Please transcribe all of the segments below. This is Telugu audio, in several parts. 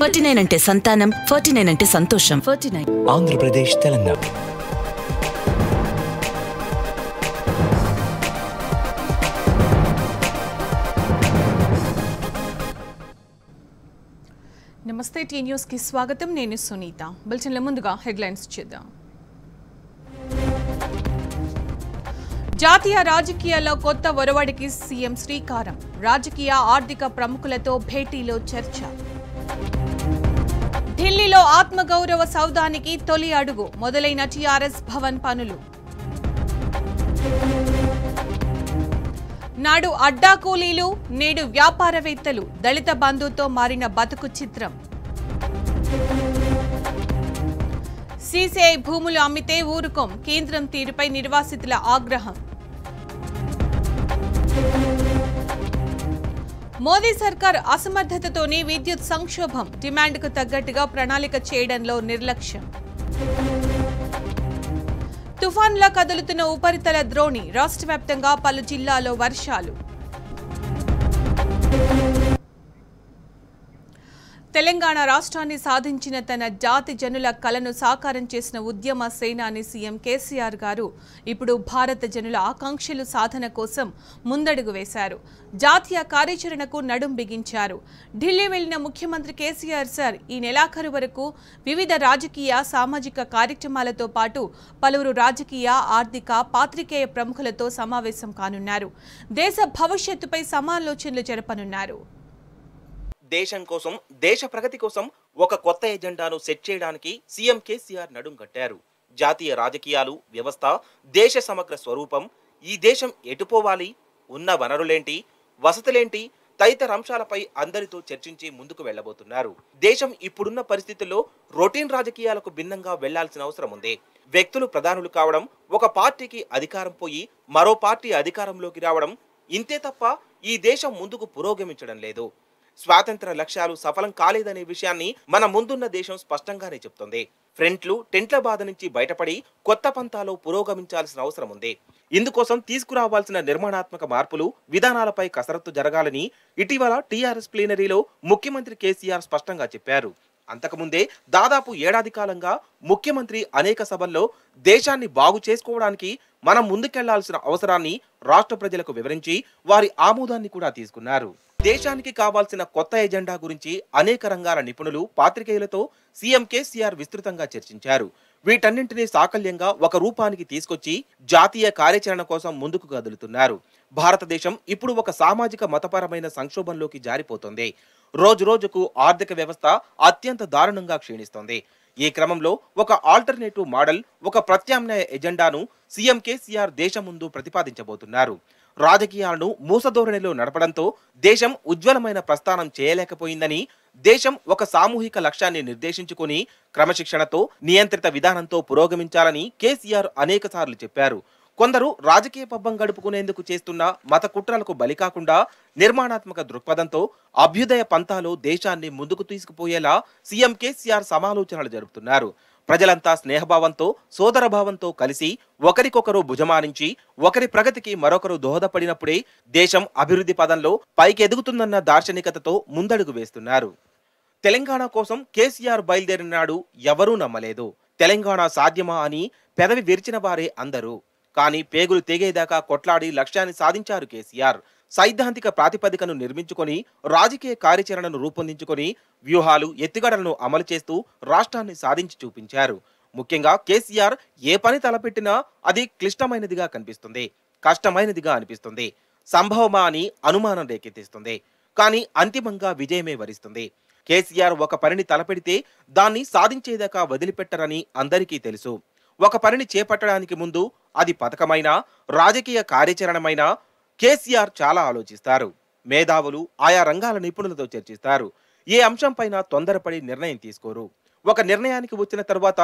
ఫార్టీ నైన్ అంటే సంతానం ఫార్టీ నైన్ అంటే సంతోషం ఫార్టీ నైన్ ఆంధ్రప్రదేశ్ తెలంగాణ నమస్తే టీ న్యూస్ కి స్వాగతం నేను సునీత బులెటిన్ల ముందుగా హెడ్లైన్స్ చేద్దాం జాతీయ రాజకీయాల్లో కొత్త ఒరవడికి సీఎం శ్రీకారం రాజకీయ ఆర్థిక ప్రముఖులతో భేటీలో చర్చ ఢిల్లీలో ఆత్మగౌరవ సౌదానికి తొలి అడుగు మొదలైన టీఆర్ఎస్ భవన్ పనులు నాడు అడ్డా కూలీలు నేడు వ్యాపారవేత్తలు దళిత బంధుతో మారిన బతుకు చిత్రం సీసీఐ భూములు అమ్మితే ఊరుకోం కేంద్రం తీరుపై నిర్వాసితుల ఆగ్రహం మోదీ సర్కార్ అసమర్థతతోనే విద్యుత్ సంక్షోభం డిమాండ్కు తగ్గట్టుగా ప్రణాళిక చేయడంలో నిర్లక్ష్యం తుఫాన్లా కదులుతున్న ఉపరితల ద్రోణి రాష్ట్ర పలు జిల్లాలో వర్షాలు తెలంగాణ రాష్ట్రాన్ని సాధించిన తన జాతి జనుల కలను సాకారం చేసిన ఉద్యమ సేనాని సీఎం కేసీఆర్ గారు ఇప్పుడు భారత జనుల ఆకాంక్షలు సాధన కోసం ముందడుగు వేశారు జాతీయ కార్యాచరణకు నడుం బిగించారు ఢిల్లీ వెళ్లిన ముఖ్యమంత్రి కేసీఆర్ సార్ ఈ నెలాఖరు వరకు వివిధ రాజకీయ సామాజిక కార్యక్రమాలతో పాటు పలువురు రాజకీయ ఆర్థిక పాత్రికేయ ప్రముఖులతో సమావేశం కానున్నారు దేశ భవిష్యత్తుపై సమాలోచనలు జరపనున్నారు దేశం కోసం దేశ ప్రగతి కోసం ఒక కొత్త ఎజెండాను సెట్ చేయడానికి సీఎం కేసీఆర్ నడుం కట్టారు జాతీయ రాజకీయాలు వ్యవస్థ దేశ సమగ్ర స్వరూపం ఈ దేశం ఎటుపోవాలి ఉన్న వనరులేంటి వసతులేంటి తదితర అంశాలపై అందరితో చర్చించి ముందుకు వెళ్లబోతున్నారు దేశం ఇప్పుడున్న పరిస్థితుల్లో రొటీన్ రాజకీయాలకు భిన్నంగా వెళ్లాల్సిన అవసరం ఉంది వ్యక్తులు ప్రధానులు కావడం ఒక పార్టీకి అధికారం పోయి మరో పార్టీ అధికారంలోకి రావడం ఇంతే తప్ప ఈ దేశం ముందుకు పురోగమించడం లేదు స్వాతంత్ర లక్ష్యాలు సఫలం కాలేదనే విషయాన్ని మన ముందున్న దేశం స్పష్టంగానే చెప్తుంది ఫ్రెంట్లు టెంట్ల బాధ నుంచి బయటపడి కొత్త పంతాలో పురోగమించాల్సిన అవసరం ఉంది ఇందుకోసం తీసుకురావాల్సిన నిర్మాణాత్మక మార్పులు విధానాలపై కసరత్తు జరగాలని ఇటీవల టీఆర్ఎస్ ప్లీనరీలో ముఖ్యమంత్రి కేసీఆర్ స్పష్టంగా చెప్పారు అంతకుముందే దాదాపు ఏడాది కాలంగా ముఖ్యమంత్రి అనేక సభల్లో దేశాన్ని బాగు చేసుకోవడానికి మనం ముందుకెళ్లాల్సిన అవసరాన్ని రాష్ట్ర ప్రజలకు వివరించి వారి ఆమోదాన్ని కూడా తీసుకున్నారు దేశానికి కావాల్సిన కొత్త ఎజెండా గురించి అనేక రంగాల నిపుణులు పాత్రికేయులతో సీఎం కేసీఆర్ విస్తృతంగా చర్చించారు వీటన్నింటినీ సాకల్యంగా ఒక రూపానికి తీసుకొచ్చి జాతీయ కార్యాచరణ కోసం ముందుకు కదులుతున్నారు భారతదేశం ఇప్పుడు ఒక సామాజిక మతపరమైన సంక్షోభంలోకి జారిపోతుంది రోజురోజుకు ఆర్థిక వ్యవస్థ అత్యంత దారుణంగా క్షీణిస్తోంది ఈ క్రమంలో ఒక ఆల్టర్నేటివ్ మోడల్ ఒక ప్రత్యామ్నాయ ఎజెండాను సీఎం కేసీఆర్ దేశం ముందు ప్రతిపాదించబోతున్నారు రాజకీయాలను మూసధోరణిలో నడపడంతో దేశం ఉజ్వలమైన ప్రస్థానం చేయలేకపోయిందని దేశం ఒక సామూహిక లక్ష్యాన్ని నిర్దేశించుకుని క్రమశిక్షణతో నియంత్రిత విధానంతో పురోగమించాలని కేసీఆర్ అనేకసార్లు చెప్పారు కొందరు రాజకీయ పబ్బం గడుపుకునేందుకు చేస్తున్న మత కుట్రలకు బలి కాకుండా నిర్మాణాత్మక దృక్పథంతో అభ్యుదయ పంతాలు దేశాన్ని ముందుకు తీసుకుపోయేలా సీఎం కేసీఆర్ సమాలోచనలు జరుపుతున్నారు ప్రజలంతా స్నేహభావంతో సోదరభావంతో కలిసి ఒకరికొకరు భుజమానించి ఒకరి ప్రగతికి మరొకరు దోహదపడినప్పుడే దేశం అభివృద్ధి పదంలో పైకెదుగుతుందన్న దార్శనికతతో ముందడుగు వేస్తున్నారు తెలంగాణ కోసం కేసీఆర్ బయలుదేరినాడు ఎవరూ నమ్మలేదు తెలంగాణ సాధ్యమా అని పెదవి విరిచిన వారే అందరూ కానీ పేగులు తెగేదాకా కొట్లాడి లక్ష్యాన్ని సాధించారు కేసీఆర్ సైద్ధాంతిక ప్రాతిపదికను నిర్మించుకొని రాజకీయ కార్యాచరణను రూపొందించుకొని వ్యూహాలు ఎత్తుగడలను అమలు చేస్తూ రాష్ట్రాన్ని సాధించి చూపించారు ముఖ్యంగా కేసీఆర్ ఏ పని తలపెట్టినా అది క్లిష్టమైనదిగా కనిపిస్తుంది కష్టమైనదిగా అనిపిస్తుంది సంభవమా అని అనుమానం రేకెత్తిస్తుంది కానీ అంతిమంగా విజయమే వరిస్తుంది కేసీఆర్ ఒక పనిని తలపెడితే దాన్ని సాధించేదాకా వదిలిపెట్టరని అందరికీ తెలుసు ఒక పనిని చేపట్టడానికి ముందు అది పథకమైనా రాజకీయ కార్యాచరణమైనా కేసీఆర్ చాలా ఆలోచిస్తారు మేధావులు ఆయా రంగాల నిపుణులతో చర్చిస్తారు ఏ అంశంపైన తొందరపడి నిర్ణయం తీసుకోరు ఒక నిర్ణయానికి వచ్చిన తర్వాత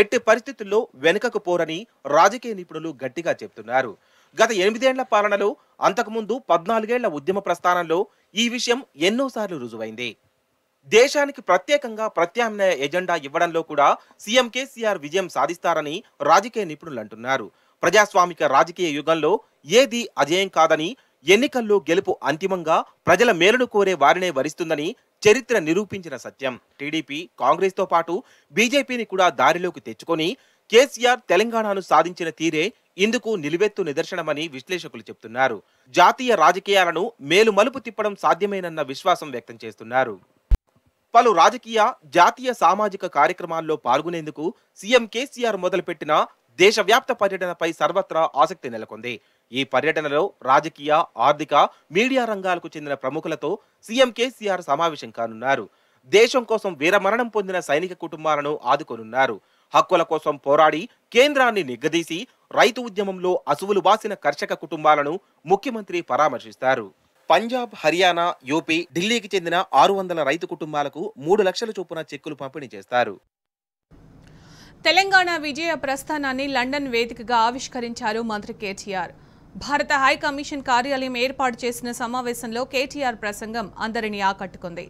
ఎట్టి పరిస్థితుల్లో వెనుకకు పోరని రాజకీయ నిపుణులు గట్టిగా చెప్తున్నారు గత ఎనిమిదేళ్ల పాలనలో అంతకుముందు పద్నాలుగేళ్ల ఉద్యమ ప్రస్థానంలో ఈ విషయం ఎన్నోసార్లు రుజువైంది దేశానికి ప్రత్యేకంగా ప్రత్యామ్నాయ ఎజెండా ఇవ్వడంలో కూడా సీఎం కేసీఆర్ విజయం సాధిస్తారని రాజకీయ నిపుణులు అంటున్నారు ప్రజాస్వామిక రాజకీయ యుగంలో ఏది అజయం కాదని ఎన్నికల్లో గెలుపు అంతిమంగా ప్రజల మేలును కోరే వారినే వరిస్తుందని చరిత్ర నిరూపించిన సత్యం టీడీపీ కాంగ్రెస్తో పాటు బీజేపీని కూడా దారిలోకి తెచ్చుకొని కేసీఆర్ తెలంగాణను సాధించిన తీరే ఇందుకు నిలువెత్తు నిదర్శనమని విశ్లేషకులు చెబుతున్నారు జాతీయ రాజకీయాలను మేలుమలుపు తిప్పడం సాధ్యమేనన్న విశ్వాసం వ్యక్తం చేస్తున్నారు పలు రాజకీయ జాతీయ సామాజిక కార్యక్రమాల్లో పాల్గొనేందుకు సీఎం కేసీఆర్ మొదలుపెట్టిన దేశవ్యాప్త పర్యటనపై సర్వత్రా ఆసక్తి నెలకొంది ఈ పర్యటనలో రాజకీయ ఆర్థిక మీడియా రంగాలకు చెందిన ప్రముఖులతో సీఎం కేసీఆర్ సమావేశం కానున్నారు దేశం కోసం వీరమరణం పొందిన సైనిక కుటుంబాలను ఆదుకొనున్నారు హక్కుల కోసం పోరాడి కేంద్రాన్ని నిగ్గదీసి రైతు ఉద్యమంలో అసువులు బాసిన కర్షక కుటుంబాలను ముఖ్యమంత్రి పరామర్శిస్తారు పంజాబ్ హర్యానా యూపీ ఢిల్లీకి చెందిన ఆరు వందల రైతు కుటుంబాలకు మూడు లక్షల చొప్పున చెక్కులు పంపిణీ చేస్తారు తెలంగాణ విజయ ప్రస్థానాన్ని లండన్ వేదికగా ఆవిష్కరించారు మంత్రి కేటీఆర్ భారత హై కమిషన్ కార్యాలయం ఏర్పాటు చేసిన సమావేశంలో కేటీఆర్ ప్రసంగం అందరినీ ఆకట్టుకుంది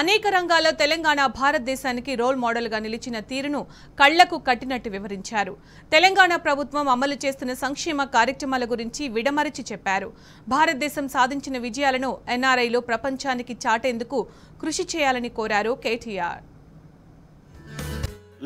అనేక రంగాల్లో తెలంగాణ భారతదేశానికి రోల్ మోడల్గా నిలిచిన తీరును కళ్లకు కట్టినట్టు వివరించారు తెలంగాణ ప్రభుత్వం అమలు చేస్తున్న సంక్షేమ కార్యక్రమాల గురించి విడమరిచి చెప్పారు భారతదేశం సాధించిన విజయాలను ఎన్ఆర్ఐలో ప్రపంచానికి చాటేందుకు కృషి చేయాలని కోరారు కేటీఆర్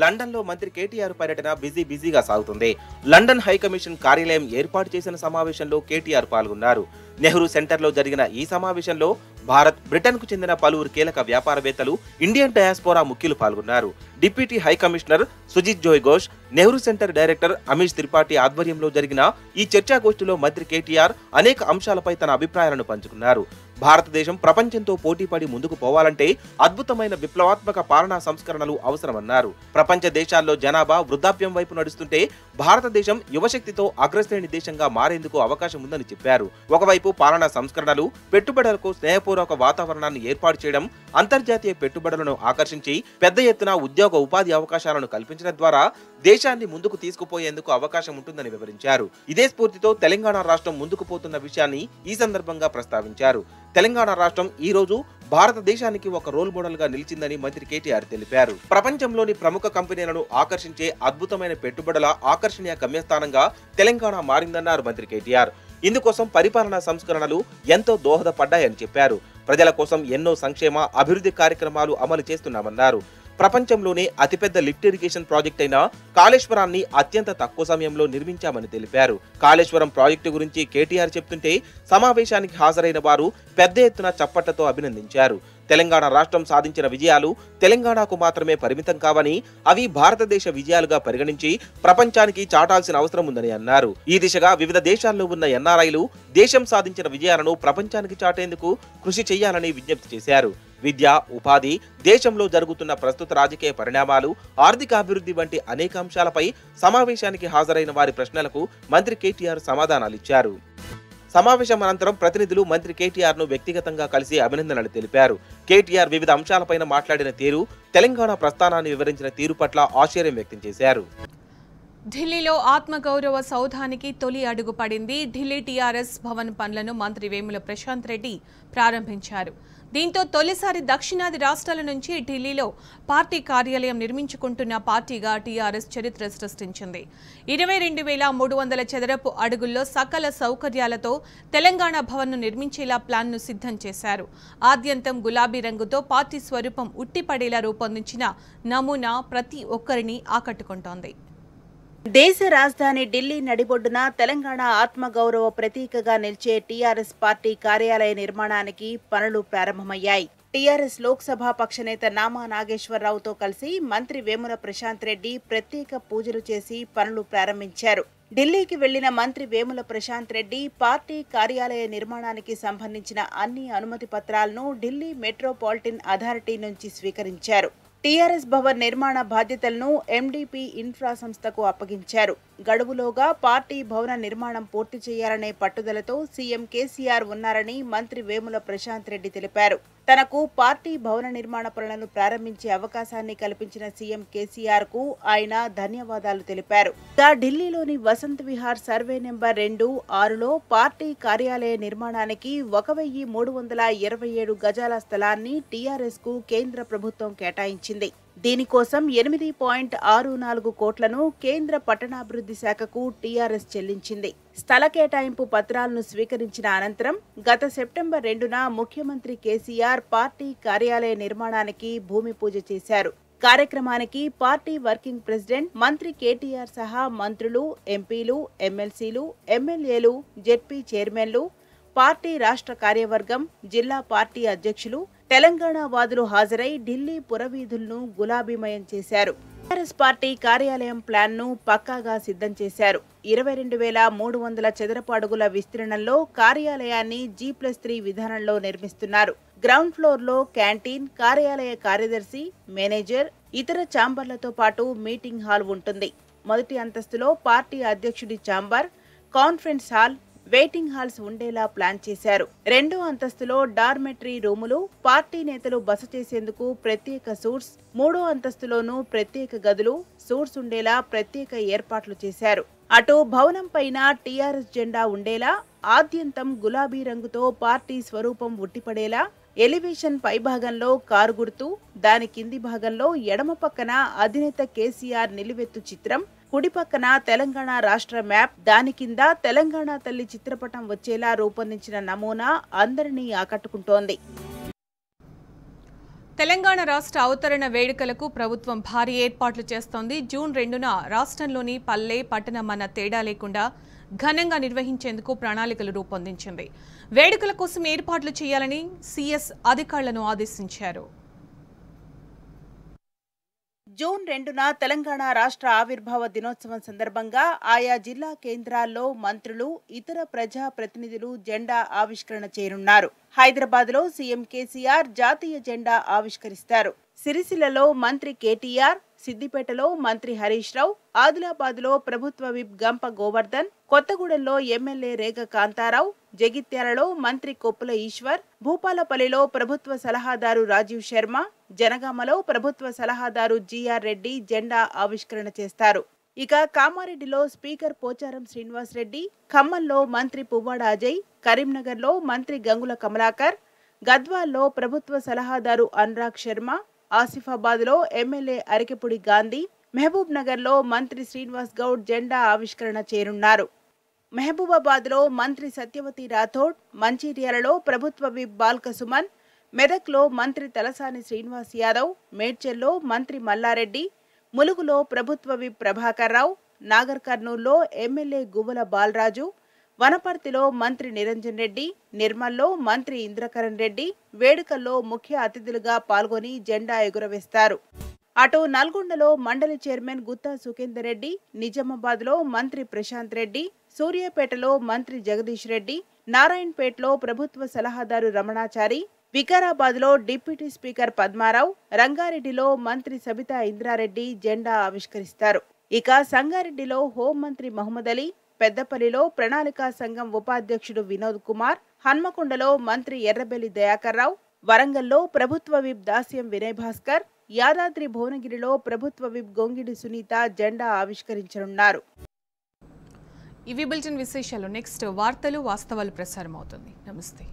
లండన్లో మంత్రి కేటీఆర్ పర్యటన బిజీ బిజీగా సాగుతుంది లండన్ హైకమిషన్ కార్యాలయం ఏర్పాటు చేసిన సమావేశంలో కేటీఆర్ పాల్గొన్నారు నెహ్రూ సెంటర్లో జరిగిన ఈ సమావేశంలో భారత్ బ్రిటన్కు చెందిన పలువురు కీలక వ్యాపారవేత్తలు ఇండియన్ డయాస్పోరా ముఖ్యులు పాల్గొన్నారు deputy high commissioner Sujit Joy Ghosh Nehru centre director Amish Tripathi ఆధ్వర్యంలో జరిగిన ఈ చర్చాగోష్ఠిలో మంత్రి కేటీఆర్ అనేక అంశాలపై తన అభిప్రాయాలను పంచుకున్నారు భారతదేశం ప్రపంచంతో పోటీపడి ముందుకు పోవాలంటే అద్భుతమైన విప్లవాత్మక పాలనా సంస్కరణలు అవసరమన్నారు ప్రపంచ దేశాల్లో జనాభా వృద్ధాప్యం వైపు నడుస్తుంటే భారతదేశం యువశక్తితో అగ్రశ్రేణి దేశంగా మారేందుకు అవకాశం ఉందని చెప్పారు ఒకవైపు పాలనా సంస్కరణలు పెట్టుబడులకు స్నేహపూర్వక వాతావరణాన్ని ఏర్పాటు చేయడం అంతర్జాతీయ పెట్టుబడులను ఆకర్షించి పెద్ద ఎత్తున ఉద్యోగ ఉపాధి అవకాశాలను కల్పించడం ద్వారా దేశాన్ని ముందుకు తీసుకుపోయేందుకు అవకాశం ఉంటుందని వివరించారు ఇదే స్ఫూర్తితో తెలంగాణ రాష్ట్రం ముందుకు పోతున్న విషయాన్ని ఈ సందర్భంగా ప్రస్తావించారు తెలంగాణ రాష్ట్రం ఈ రోజు భారతదేశానికి ఒక రోల్ మోడల్ గా నిలిచిందని మంత్రి కేటీఆర్ తెలిపారు ప్రపంచంలోని ప్రముఖ కంపెనీలను ఆకర్షించే అద్భుతమైన పెట్టుబడుల ఆకర్షణీయ గమ్యస్థానంగా తెలంగాణ మారిందన్నారు మంత్రి కేటీఆర్ ఇందుకోసం పరిపాలనా సంస్కరణలు ఎంతో దోహదపడ్డాయని చెప్పారు ప్రజల కోసం ఎన్నో సంక్షేమ అభివృద్ధి కార్యక్రమాలు అమలు చేస్తున్నామన్నారు ప్రపంచంలోనే అతిపెద్ద లిఫ్ట్ ఇరిగేషన్ ప్రాజెక్ట్ అయిన కాళేశ్వరాన్ని అత్యంత తక్కువ సమయంలో నిర్మించామని తెలిపారు కాళేశ్వరం ప్రాజెక్టు గురించి కేటీఆర్ చెప్తుంటే సమావేశానికి హాజరైన వారు పెద్ద ఎత్తున చప్పట్లతో అభినందించారు తెలంగాణ రాష్ట్రం సాధించిన విజయాలు తెలంగాణకు మాత్రమే పరిమితం కావని అవి భారతదేశ విజయాలుగా పరిగణించి ప్రపంచానికి చాటాల్సిన అవసరం ఉందని అన్నారు ఈ దిశగా వివిధ దేశాల్లో ఉన్న ఎన్ఆర్ఐలు దేశం సాధించిన విజయాలను ప్రపంచానికి చాటేందుకు కృషి చేయాలని విజ్ఞప్తి చేశారు విద్య ఉపాధి దేశంలో జరుగుతున్న ప్రస్తుత రాజకీయ పరిణామాలు ఆర్థిక అభివృద్ధి వంటి అనేక అంశాలపై సమావేశానికి హాజరైన వారి ప్రశ్నలకు మంత్రి కేటీఆర్ సమాధానాలు ఇచ్చారు సమావేశం అనంతరం ప్రతినిధులు మంత్రి కేటీఆర్ ను వ్యక్తిగతంగా కలిసి అభినందనలు తెలిపారు కేటీఆర్ వివిధ అంశాలపైన మాట్లాడిన తీరు తెలంగాణ ప్రస్థానాన్ని వివరించిన తీరు పట్ల ఆశ్చర్యం వ్యక్తం చేశారు ఢిల్లీలో ఆత్మగౌరవ సౌధానికి తొలి అడుగు పడింది ఢిల్లీ టీఆర్ఎస్ భవన్ పనులను మంత్రి వేముల ప్రశాంత్ రెడ్డి ప్రారంభించారు దీంతో తొలిసారి దక్షిణాది రాష్ట్రాల నుంచి ఢిల్లీలో పార్టీ కార్యాలయం నిర్మించుకుంటున్న పార్టీగా టీఆర్ఎస్ చరిత్ర సృష్టించింది ఇరవై రెండు వేల మూడు వందల చదరపు అడుగుల్లో సకల సౌకర్యాలతో తెలంగాణ భవన్ను నిర్మించేలా ప్లాన్ను సిద్ధం చేశారు ఆద్యంతం గులాబీ రంగుతో పార్టీ స్వరూపం ఉట్టిపడేలా రూపొందించిన నమూనా ప్రతి ఒక్కరిని ఆకట్టుకుంటోంది దేశ రాజధాని ఢిల్లీ నడిబొడ్డున తెలంగాణ ఆత్మగౌరవ ప్రతీకగా నిలిచే టీఆర్ఎస్ పార్టీ కార్యాలయ నిర్మాణానికి పనులు ప్రారంభమయ్యాయి టీఆర్ఎస్ లోక్సభ పక్షనేత నామా నాగేశ్వరరావుతో కలిసి మంత్రి వేముల ప్రశాంత్ రెడ్డి ప్రత్యేక పూజలు చేసి పనులు ప్రారంభించారు ఢిల్లీకి వెళ్లిన మంత్రి వేముల ప్రశాంత్ రెడ్డి పార్టీ కార్యాలయ నిర్మాణానికి సంబంధించిన అన్ని అనుమతి పత్రాలను ఢిల్లీ మెట్రోపాలిటన్ అథారిటీ నుంచి స్వీకరించారు టీఆర్ఎస్ భవన్ నిర్మాణ బాధ్యతలను ఎండిపి ఇన్ఫ్రా సంస్థకు అప్పగించారు గడువులోగా పార్టీ భవన నిర్మాణం పూర్తి చేయాలనే పట్టుదలతో సీఎం కేసీఆర్ ఉన్నారని మంత్రి వేముల ప్రశాంత్ రెడ్డి తెలిపారు తనకు పార్టీ భవన నిర్మాణ పనులను ప్రారంభించే అవకాశాన్ని కల్పించిన సీఎం కేసీఆర్ కు ఆయన ధన్యవాదాలు తెలిపారు ఢిల్లీలోని వసంత్ విహార్ సర్వే నెంబర్ రెండు ఆరులో పార్టీ కార్యాలయ నిర్మాణానికి ఒక వెయ్యి మూడు వందల ఇరవై ఏడు గజాల స్థలాన్ని టీఆర్ఎస్ కు కేంద్ర ప్రభుత్వం కేటాయించింది దీనికోసం ఎనిమిది పాయింట్ ఆరు నాలుగు కోట్లను కేంద్ర పట్టణాభివృద్ధి శాఖకు టీఆర్ఎస్ చెల్లించింది స్థల కేటాయింపు పత్రాలను స్వీకరించిన అనంతరం గత సెప్టెంబర్ రెండున ముఖ్యమంత్రి కేసీఆర్ పార్టీ కార్యాలయ నిర్మాణానికి భూమి పూజ చేశారు కార్యక్రమానికి పార్టీ వర్కింగ్ ప్రెసిడెంట్ మంత్రి కేటీఆర్ సహా మంత్రులు ఎంపీలు ఎమ్మెల్సీలు ఎమ్మెల్యేలు జెడ్పీ చైర్మన్లు పార్టీ రాష్ట్ర కార్యవర్గం జిల్లా పార్టీ అధ్యక్షులు తెలంగాణ వాదులు హాజరై ఢిల్లీ పురవీధులను గులాబీమయం చేశారు టీఆర్ఎస్ పార్టీ కార్యాలయం ప్లాన్ను పక్కాగా సిద్ధం చేశారు ఇరవై రెండు వేల మూడు వందల చదరపు అడుగుల విస్తీర్ణంలో కార్యాలయాన్ని జీ ప్లస్ త్రీ విధానంలో నిర్మిస్తున్నారు గ్రౌండ్ ఫ్లోర్లో క్యాంటీన్ కార్యాలయ కార్యదర్శి మేనేజర్ ఇతర ఛాంబర్లతో పాటు మీటింగ్ హాల్ ఉంటుంది మొదటి అంతస్తులో పార్టీ అధ్యక్షుడి chamber conference hall waiting halls ఉండేలా ప్లాన్ చేశారు రెండో అంతస్తులో డార్మెటరీ రూములు పార్టీ నేతలు బస చేసేందుకు ప్రత్యేక సూట్స్ మూడో అంతస్తులోనూ ప్రత్యేక గదులు సూట్స్ ఉండేలా ప్రత్యేక ఏర్పాట్లు చేశారు అటు భవనం పైన టీఆర్ఎస్ జెండా ఉండేలా ఆద్యంతం గులాబీ రంగుతో పార్టీ స్వరూపం ఉట్టిపడేలా ఎలివేషన్ పైభాగంలో కారు గుర్తు దాని కింది భాగంలో ఎడమ పక్కన అధినేత కేసీఆర్ నిలువెత్తు చిత్రం కుడి పక్కన తెలంగాణ రాష్ట్ర మ్యాప్ దాని కింద తెలంగాణ తల్లి చిత్రపటం వచ్చేలా రూపొందించిన నమూనా అందరినీ ఆకట్టుకుంటోంది తెలంగాణ రాష్ట్ర అవతరణ వేడుకలకు ప్రభుత్వం భారీ ఏర్పాట్లు చేస్తోంది జూన్ రెండున రాష్ట్రంలోని పల్లె పట్టణం అన్న తేడా లేకుండా ఘనంగా నిర్వహించేందుకు ప్రణాళికలు రూపొందించింది వేడుకల కోసం ఏర్పాట్లు చేయాలని సీఎస్ అధికారులను ఆదేశించారు జూన్ రెండున తెలంగాణ రాష్ట్ర ఆవిర్భావ దినోత్సవం సందర్భంగా ఆయా జిల్లా కేంద్రాల్లో మంత్రులు ఇతర ప్రజా ప్రతినిధులు జెండా ఆవిష్కరణ చేయనున్నారు హైదరాబాద్లో సీఎం కేసీఆర్ జాతీయ జెండా ఆవిష్కరిస్తారు సిరిసిల్లలో మంత్రి కేటీఆర్ సిద్దిపేటలో మంత్రి హరీష్ రావు ఆదిలాబాద్లో ప్రభుత్వ విప్ గంప గోవర్ధన్ కొత్తగూడెంలో ఎమ్మెల్యే రేగ కాంతారావు జగిత్యాలలో మంత్రి కొప్పుల ఈశ్వర్ భూపాలపల్లిలో ప్రభుత్వ సలహాదారు రాజీవ్ శర్మ జనగామలో ప్రభుత్వ సలహాదారు జీఆర్ రెడ్డి జెండా ఆవిష్కరణ చేస్తారు ఇక కామారెడ్డిలో స్పీకర్ పోచారం శ్రీనివాస్ రెడ్డి ఖమ్మంలో మంత్రి పువ్వాడ అజయ్ కరీంనగర్లో మంత్రి గంగుల కమలాకర్ గద్వాల్లో ప్రభుత్వ సలహాదారు అనురాగ్ శర్మ ఆసిఫాబాద్లో ఎమ్మెల్యే అరికెపుడి గాంధీ మహబూబ్ నగర్లో మంత్రి శ్రీనివాస్ గౌడ్ జెండా ఆవిష్కరణ చేరున్నారు లో మంత్రి సత్యవతి రాథోడ్ మంచిర్యాలలో ప్రభుత్వ విప్ బాల్కసుమన్ సుమన్ మెదక్లో మంత్రి తలసాని శ్రీనివాస్ యాదవ్ మేడ్చల్లో మంత్రి మల్లారెడ్డి ములుగులో ప్రభుత్వ విప్ ప్రభాకర్ రావు నాగర్ కర్నూల్లో ఎమ్మెల్యే గువ్వల బాలరాజు వనపర్తిలో మంత్రి నిరంజన్ రెడ్డి నిర్మల్లో మంత్రి ఇంద్రకరణ్ రెడ్డి వేడుకల్లో ముఖ్య అతిథులుగా పాల్గొని జెండా ఎగురవేస్తారు అటు నల్గొండలో మండలి చైర్మన్ గుత్తా సుఖేందర్ రెడ్డి నిజామాబాద్లో మంత్రి ప్రశాంత్ రెడ్డి సూర్యాపేటలో మంత్రి జగదీష్ రెడ్డి నారాయణపేటలో ప్రభుత్వ సలహాదారు రమణాచారి వికారాబాద్లో డిప్యూటీ స్పీకర్ పద్మారావు రంగారెడ్డిలో మంత్రి సబితా ఇంద్రారెడ్డి జెండా ఆవిష్కరిస్తారు ఇక సంగారెడ్డిలో హోంమంత్రి మహమ్మద్ అలీ పెద్దపల్లిలో ప్రణాళికా సంఘం ఉపాధ్యక్షుడు వినోద్ కుమార్ హన్మకొండలో మంత్రి ఎర్రబెల్లి దయాకర్రావు వరంగల్లో ప్రభుత్వ విప్ దాస్యం వినయ్ భాస్కర్ యాదాద్రి భువనగిరిలో ప్రభుత్వ విప్ గొంగిడి సునీత జెండా ఆవిష్కరించనున్నారు ఇవి బులెటిన్ విశేషాలు నెక్స్ట్ వార్తలు వాస్తవాలు ప్రసారం అవుతుంది నమస్తే